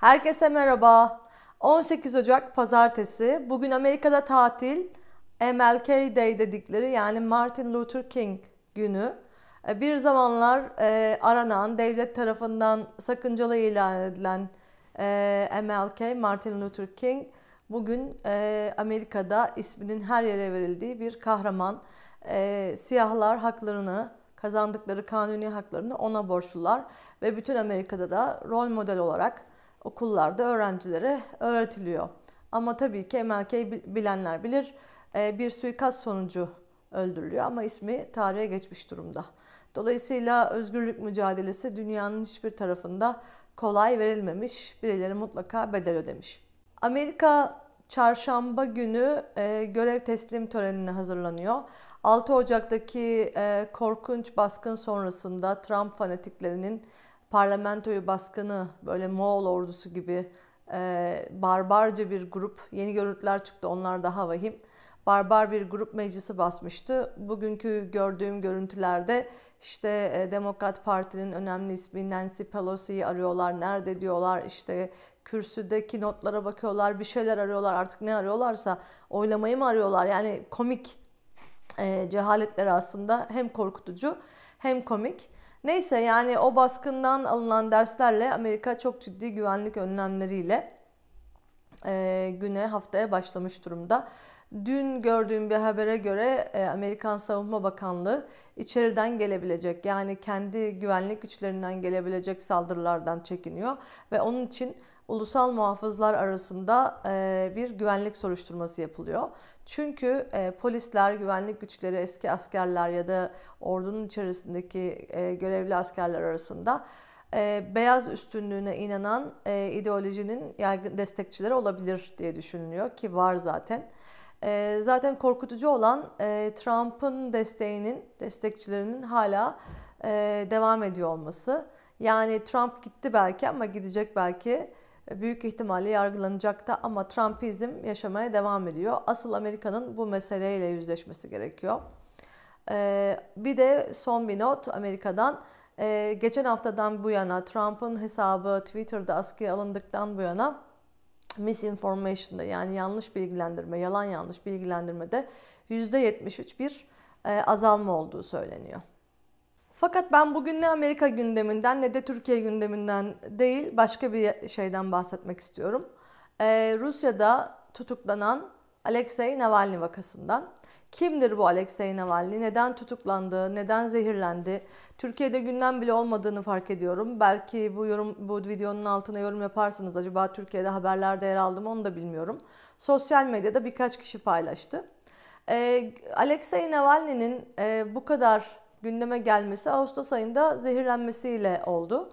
Herkese merhaba. 18 Ocak Pazartesi. Bugün Amerika'da tatil. MLK Day dedikleri yani Martin Luther King günü. E, bir zamanlar e, aranan, devlet tarafından sakıncalı ilan edilen e, MLK, Martin Luther King bugün Amerika'da isminin her yere verildiği bir kahraman. siyahlar haklarını kazandıkları kanuni haklarını ona borçlular ve bütün Amerika'da da rol model olarak okullarda öğrencilere öğretiliyor. Ama tabii ki MLK bilenler bilir e, bir suikast sonucu öldürülüyor ama ismi tarihe geçmiş durumda. Dolayısıyla özgürlük mücadelesi dünyanın hiçbir tarafında kolay verilmemiş, birileri mutlaka bedel ödemiş. Amerika çarşamba günü e, görev teslim törenine hazırlanıyor. 6 Ocak'taki e, korkunç baskın sonrasında Trump fanatiklerinin parlamentoyu baskını böyle Moğol ordusu gibi e, barbarca bir grup yeni görüntüler çıktı onlar daha vahim. Barbar bir grup meclisi basmıştı. Bugünkü gördüğüm görüntülerde işte e, Demokrat Parti'nin önemli ismi Nancy Pelosi'yi arıyorlar. Nerede diyorlar işte kürsüdeki notlara bakıyorlar bir şeyler arıyorlar artık ne arıyorlarsa oylamayı mı arıyorlar yani komik e, cehaletleri aslında hem korkutucu hem komik. Neyse yani o baskından alınan derslerle Amerika çok ciddi güvenlik önlemleriyle e, güne haftaya başlamış durumda. Dün gördüğüm bir habere göre e, Amerikan Savunma Bakanlığı içeriden gelebilecek yani kendi güvenlik güçlerinden gelebilecek saldırılardan çekiniyor ve onun için ulusal muhafızlar arasında e, bir güvenlik soruşturması yapılıyor. Çünkü e, polisler, güvenlik güçleri, eski askerler ya da ordunun içerisindeki e, görevli askerler arasında beyaz üstünlüğüne inanan ideolojinin destekçileri olabilir diye düşünülüyor ki var zaten. zaten korkutucu olan Trump'ın desteğinin, destekçilerinin hala devam ediyor olması. Yani Trump gitti belki ama gidecek belki büyük ihtimalle yargılanacak da ama Trumpizm yaşamaya devam ediyor. Asıl Amerika'nın bu meseleyle yüzleşmesi gerekiyor. Ee, bir de son bir not Amerika'dan. Ee, geçen haftadan bu yana Trump'ın hesabı Twitter'da askıya alındıktan bu yana misinformation'da yani yanlış bilgilendirme, yalan yanlış bilgilendirmede %73 bir e, azalma olduğu söyleniyor. Fakat ben bugün ne Amerika gündeminden ne de Türkiye gündeminden değil başka bir şeyden bahsetmek istiyorum. Ee, Rusya'da tutuklanan Alexei Navalny vakasından. Kimdir bu Alexei Navalny? Neden tutuklandı? Neden zehirlendi? Türkiye'de gündem bile olmadığını fark ediyorum. Belki bu yorum bu videonun altına yorum yaparsınız. Acaba Türkiye'de haberlerde yer aldım onu da bilmiyorum. Sosyal medyada birkaç kişi paylaştı. Ee, Alexei Navalny'nin e, bu kadar gündeme gelmesi Ağustos ayında zehirlenmesiyle oldu.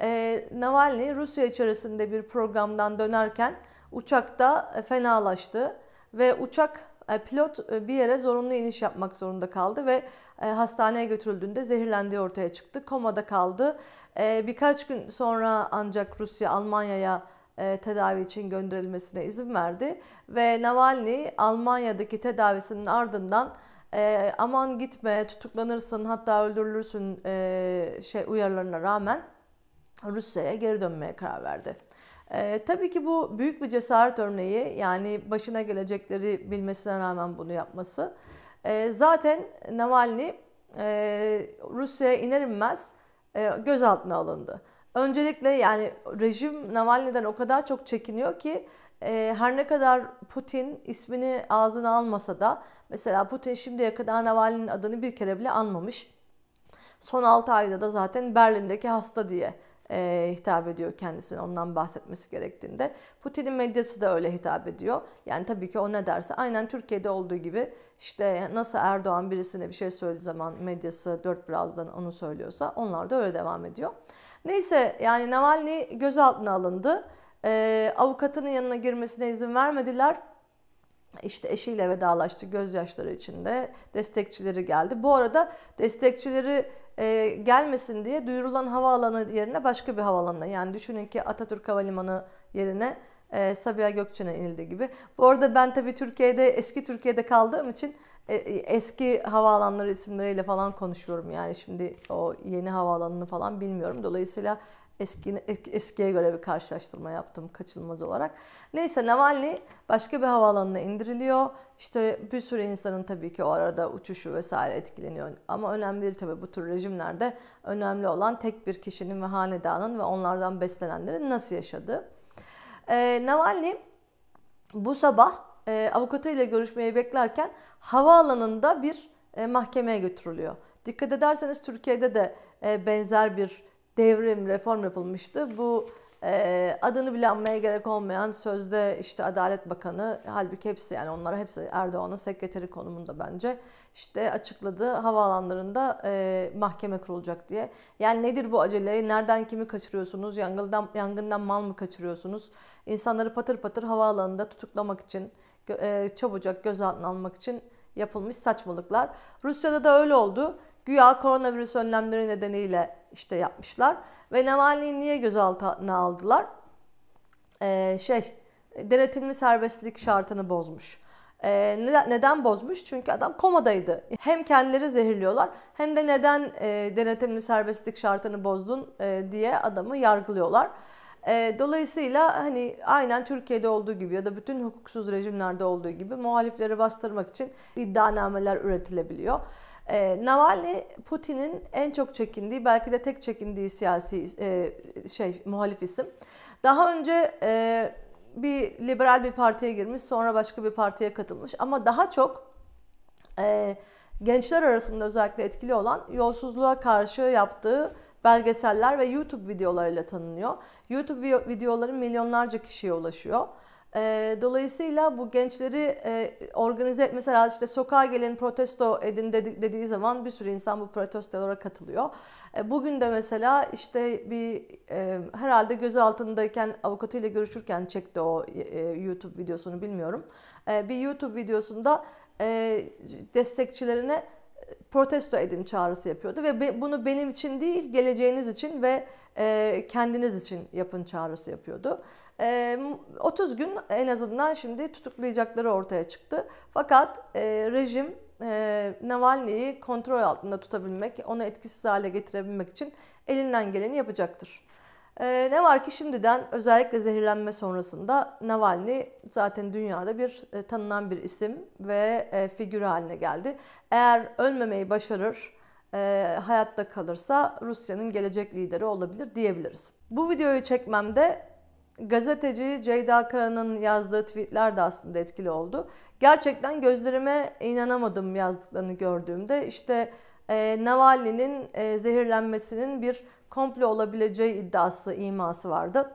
E, Navalny Rusya içerisinde bir programdan dönerken uçakta e, fenalaştı ve uçak e, pilot e, bir yere zorunlu iniş yapmak zorunda kaldı ve hastaneye götürüldüğünde zehirlendiği ortaya çıktı. Komada kaldı. Ee, birkaç gün sonra ancak Rusya Almanya'ya tedavi için gönderilmesine izin verdi ve Navalny Almanya'daki tedavisinin ardından e, aman gitme tutuklanırsın hatta öldürülürsün e, şey uyarılarına rağmen Rusya'ya geri dönmeye karar verdi. E, tabii ki bu büyük bir cesaret örneği yani başına gelecekleri bilmesine rağmen bunu yapması. E, zaten Navalny e, Rusya'ya iner inmez e, gözaltına alındı. Öncelikle yani rejim Navalny'den o kadar çok çekiniyor ki e, her ne kadar Putin ismini ağzına almasa da mesela Putin şimdiye kadar Navalny'nin adını bir kere bile anmamış. Son 6 ayda da zaten Berlin'deki hasta diye e, hitap ediyor kendisine ondan bahsetmesi gerektiğinde. Putin'in medyası da öyle hitap ediyor. Yani tabii ki o ne derse aynen Türkiye'de olduğu gibi işte nasıl Erdoğan birisine bir şey söylediği zaman medyası dört birazdan onu söylüyorsa onlar da öyle devam ediyor. Neyse yani Navalny gözaltına alındı. E, avukatının yanına girmesine izin vermediler. İşte eşiyle vedalaştı gözyaşları içinde. Destekçileri geldi. Bu arada destekçileri e, gelmesin diye duyurulan havaalanı yerine başka bir havaalanına yani düşünün ki Atatürk Havalimanı yerine e, Sabiha Gökçen'e inildi gibi. Bu arada ben tabii Türkiye'de eski Türkiye'de kaldığım için e, e, eski havaalanları isimleriyle falan konuşuyorum. Yani şimdi o yeni havaalanını falan bilmiyorum. Dolayısıyla Eski, eskiye göre bir karşılaştırma yaptım kaçınılmaz olarak. Neyse Navalny başka bir havaalanına indiriliyor. İşte bir sürü insanın tabii ki o arada uçuşu vesaire etkileniyor. Ama önemli değil tabii bu tür rejimlerde önemli olan tek bir kişinin ve hanedanın ve onlardan beslenenlerin nasıl yaşadığı. Ee, Navalny bu sabah e, avukatıyla görüşmeyi beklerken havaalanında bir e, mahkemeye götürülüyor. Dikkat ederseniz Türkiye'de de e, benzer bir devrim, reform yapılmıştı. Bu e, adını bile anmaya gerek olmayan sözde işte Adalet Bakanı halbuki hepsi yani onlara hepsi Erdoğan'ın sekreteri konumunda bence işte açıkladı havaalanlarında e, mahkeme kurulacak diye. Yani nedir bu acele? Nereden kimi kaçırıyorsunuz? Yangından, yangından mal mı kaçırıyorsunuz? İnsanları patır patır havaalanında tutuklamak için e, çabucak gözaltına almak için yapılmış saçmalıklar. Rusya'da da öyle oldu. Güya koronavirüs önlemleri nedeniyle işte yapmışlar. Ve Navalny'i niye gözaltına aldılar? Ee, şey, denetimli serbestlik şartını bozmuş. Ee, neden, neden bozmuş? Çünkü adam komadaydı. Hem kendileri zehirliyorlar hem de neden e, denetimli serbestlik şartını bozdun e, diye adamı yargılıyorlar. E, dolayısıyla hani aynen Türkiye'de olduğu gibi ya da bütün hukuksuz rejimlerde olduğu gibi muhalifleri bastırmak için iddianameler üretilebiliyor. E, Navalny Putin'in en çok çekindiği belki de tek çekindiği siyasi e, şey muhalif isim. Daha önce e, bir liberal bir partiye girmiş sonra başka bir partiye katılmış ama daha çok e, gençler arasında özellikle etkili olan yolsuzluğa karşı yaptığı belgeseller ve YouTube videolarıyla tanınıyor. YouTube videoları milyonlarca kişiye ulaşıyor. E, dolayısıyla bu gençleri e, organize et, mesela işte sokağa gelin protesto edin dedi, dediği zaman bir sürü insan bu protestolara katılıyor. E, bugün de mesela işte bir e, herhalde gözaltındayken avukatıyla görüşürken çekti o e, YouTube videosunu bilmiyorum. E, bir YouTube videosunda e, destekçilerine protesto edin çağrısı yapıyordu ve be, bunu benim için değil geleceğiniz için ve e, kendiniz için yapın çağrısı yapıyordu. 30 gün en azından şimdi tutuklayacakları ortaya çıktı. Fakat rejim Navalny'yi kontrol altında tutabilmek, onu etkisiz hale getirebilmek için elinden geleni yapacaktır. Ee, ne var ki şimdiden özellikle zehirlenme sonrasında Navalny zaten dünyada bir e, tanınan bir isim ve e, figür haline geldi. Eğer ölmemeyi başarır, e, hayatta kalırsa Rusya'nın gelecek lideri olabilir diyebiliriz. Bu videoyu çekmemde gazeteci Ceyda Kara'nın yazdığı tweetler de aslında etkili oldu. Gerçekten gözlerime inanamadım yazdıklarını gördüğümde. İşte e, Navalny'nin e, zehirlenmesinin bir komplo olabileceği iddiası, iması vardı.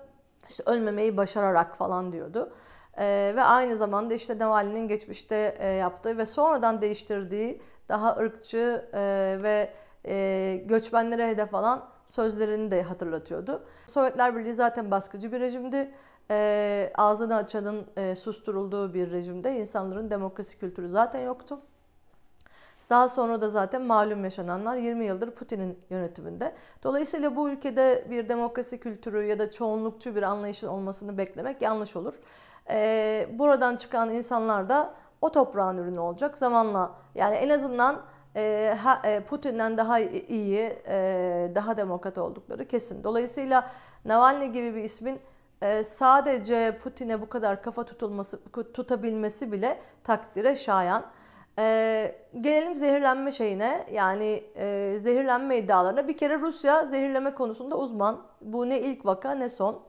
İşte ölmemeyi başararak falan diyordu. E, ve aynı zamanda işte Navalny'nin geçmişte e, yaptığı ve sonradan değiştirdiği daha ırkçı e, ve e, göçmenlere hedef alan sözlerini de hatırlatıyordu. Sovyetler Birliği zaten baskıcı bir rejimdi. E, ağzını açanın e, susturulduğu bir rejimde insanların demokrasi kültürü zaten yoktu. Daha sonra da zaten malum yaşananlar 20 yıldır Putin'in yönetiminde. Dolayısıyla bu ülkede bir demokrasi kültürü ya da çoğunlukçu bir anlayışın olmasını beklemek yanlış olur. Ee, buradan çıkan insanlar da o toprağın ürünü olacak zamanla. Yani en azından ee, e, Putin'den daha iyi, e, daha demokrat oldukları kesin. Dolayısıyla Navalny gibi bir ismin e, sadece Putin'e bu kadar kafa tutulması tutabilmesi bile takdire şayan. gelelim zehirlenme şeyine yani zehirlenme iddialarına. Bir kere Rusya zehirleme konusunda uzman. Bu ne ilk vaka ne son.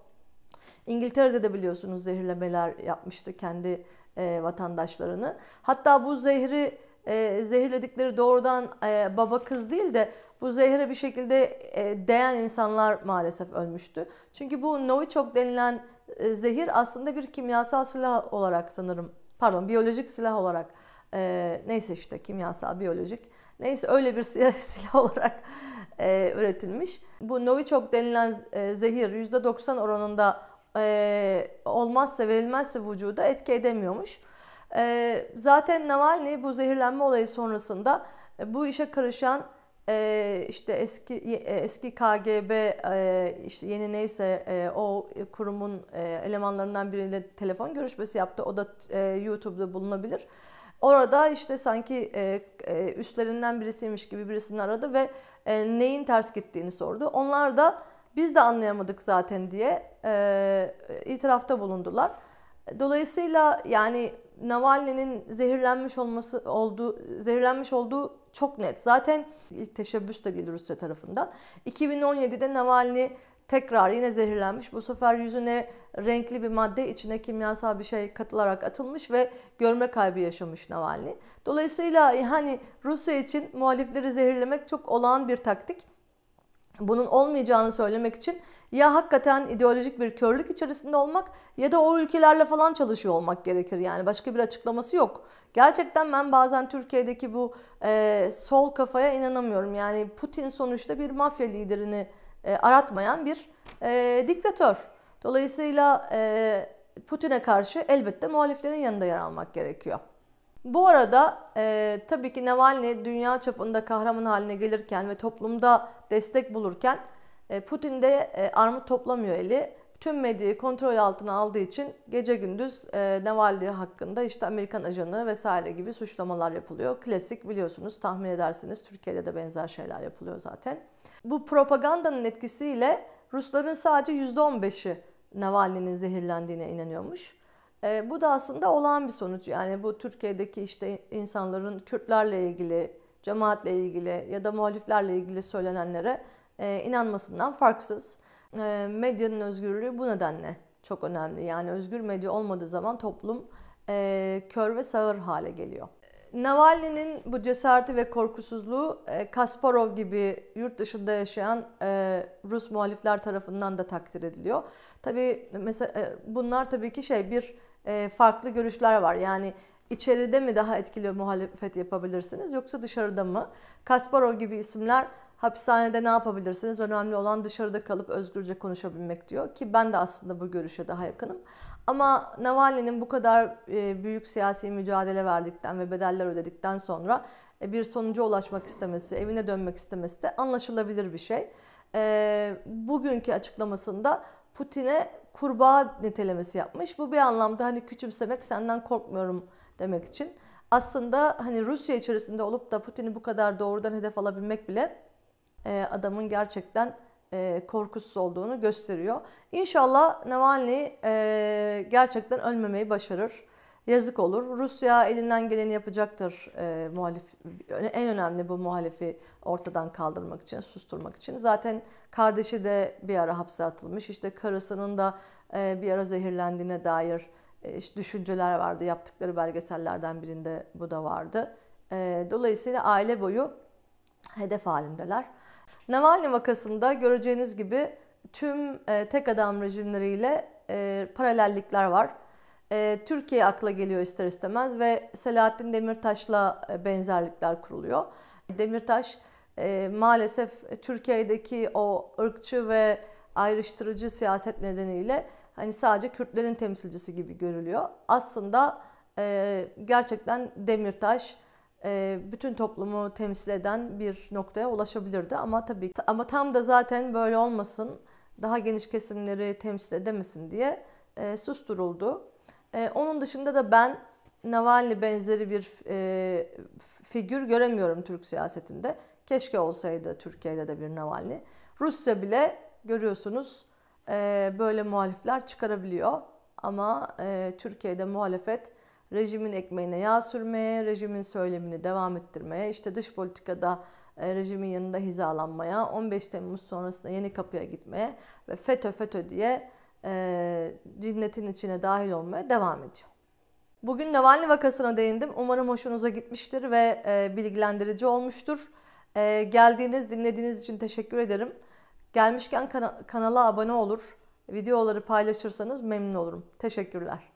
İngiltere'de de biliyorsunuz zehirlemeler yapmıştı kendi vatandaşlarını. Hatta bu zehri e, zehirledikleri doğrudan e, baba kız değil de bu zehre bir şekilde e, değen insanlar maalesef ölmüştü. Çünkü bu novichok denilen e, zehir aslında bir kimyasal silah olarak sanırım pardon biyolojik silah olarak e, neyse işte kimyasal biyolojik neyse öyle bir silah olarak e, üretilmiş. Bu novichok denilen e, zehir %90 oranında e, olmazsa verilmezse vücuda etki edemiyormuş. E, zaten Navalny bu zehirlenme olayı sonrasında e, bu işe karışan e, işte eski e, eski KGB e, işte yeni neyse e, o kurumun e, elemanlarından biriyle telefon görüşmesi yaptı. O da e, YouTube'da bulunabilir. Orada işte sanki e, e, üstlerinden birisiymiş gibi birisini aradı ve e, neyin ters gittiğini sordu. Onlar da biz de anlayamadık zaten diye e, itirafta bulundular. Dolayısıyla yani Navalny'nin zehirlenmiş olması olduğu zehirlenmiş olduğu çok net. Zaten ilk teşebbüs de değil Rusya tarafından. 2017'de Navalny tekrar yine zehirlenmiş. Bu sefer yüzüne renkli bir madde içine kimyasal bir şey katılarak atılmış ve görme kaybı yaşamış Navalny. Dolayısıyla hani Rusya için muhalifleri zehirlemek çok olağan bir taktik bunun olmayacağını söylemek için ya hakikaten ideolojik bir körlük içerisinde olmak ya da o ülkelerle falan çalışıyor olmak gerekir. Yani başka bir açıklaması yok. Gerçekten ben bazen Türkiye'deki bu e, sol kafaya inanamıyorum. Yani Putin sonuçta bir mafya liderini e, aratmayan bir e, diktatör. Dolayısıyla e, Putin'e karşı elbette muhaliflerin yanında yer almak gerekiyor. Bu arada e, tabii ki Navalny dünya çapında kahraman haline gelirken ve toplumda destek bulurken e, Putin de e, armut toplamıyor eli. Tüm medyayı kontrol altına aldığı için gece gündüz e, Navalny hakkında işte Amerikan ajanı vesaire gibi suçlamalar yapılıyor. Klasik biliyorsunuz tahmin edersiniz Türkiye'de de benzer şeyler yapılıyor zaten. Bu propagandanın etkisiyle Rusların sadece %15'i Navalny'nin zehirlendiğine inanıyormuş. E, bu da aslında olağan bir sonuç. Yani bu Türkiye'deki işte insanların Kürtlerle ilgili, cemaatle ilgili ya da muhaliflerle ilgili söylenenlere e, inanmasından farksız. E, medyanın özgürlüğü bu nedenle çok önemli. Yani özgür medya olmadığı zaman toplum e, kör ve sağır hale geliyor. Navalny'nin bu cesareti ve korkusuzluğu e, Kasparov gibi yurt dışında yaşayan e, Rus muhalifler tarafından da takdir ediliyor. Tabii mesela e, bunlar tabii ki şey bir e, farklı görüşler var. Yani içeride mi daha etkili muhalefet yapabilirsiniz yoksa dışarıda mı? Kasparov gibi isimler hapishanede ne yapabilirsiniz? Önemli olan dışarıda kalıp özgürce konuşabilmek diyor ki ben de aslında bu görüşe daha yakınım. Ama Navalny'nin bu kadar e, büyük siyasi mücadele verdikten ve bedeller ödedikten sonra e, bir sonuca ulaşmak istemesi, evine dönmek istemesi de anlaşılabilir bir şey. Bugünkü açıklamasında Putin'e kurbağa nitelemesi yapmış. Bu bir anlamda hani küçümsemek senden korkmuyorum demek için. Aslında hani Rusya içerisinde olup da Putin'i bu kadar doğrudan hedef alabilmek bile e, adamın gerçekten e, korkusuz olduğunu gösteriyor. İnşallah Navalny e, gerçekten ölmemeyi başarır yazık olur. Rusya elinden geleni yapacaktır e, muhalif en önemli bu muhalifi ortadan kaldırmak için, susturmak için. Zaten kardeşi de bir ara hapse atılmış. İşte karısının da e, bir ara zehirlendiğine dair e, işte düşünceler vardı. Yaptıkları belgesellerden birinde bu da vardı. E, dolayısıyla aile boyu hedef halindeler. Navalny vakasında göreceğiniz gibi tüm e, tek adam rejimleriyle e, paralellikler var e, Türkiye akla geliyor ister istemez ve Selahattin Demirtaş'la e, benzerlikler kuruluyor. Demirtaş e, maalesef Türkiye'deki o ırkçı ve ayrıştırıcı siyaset nedeniyle hani sadece Kürtlerin temsilcisi gibi görülüyor. Aslında e, gerçekten Demirtaş e, bütün toplumu temsil eden bir noktaya ulaşabilirdi ama tabii ama tam da zaten böyle olmasın daha geniş kesimleri temsil edemesin diye e, susturuldu. E, onun dışında da ben Navalny benzeri bir e, figür göremiyorum Türk siyasetinde. Keşke olsaydı Türkiye'de de bir Navalny. Rusya bile görüyorsunuz e, böyle muhalifler çıkarabiliyor. Ama e, Türkiye'de muhalefet rejimin ekmeğine yağ sürmeye, rejimin söylemini devam ettirmeye, işte dış politikada e, rejimin yanında hizalanmaya, 15 Temmuz sonrasında yeni kapıya gitmeye ve FETÖ FETÖ diye e, cinnetin içine dahil olmaya devam ediyor. Bugün Navalny vakasına değindim. Umarım hoşunuza gitmiştir ve e, bilgilendirici olmuştur. E, geldiğiniz, dinlediğiniz için teşekkür ederim. Gelmişken kana- kanala abone olur, videoları paylaşırsanız memnun olurum. Teşekkürler.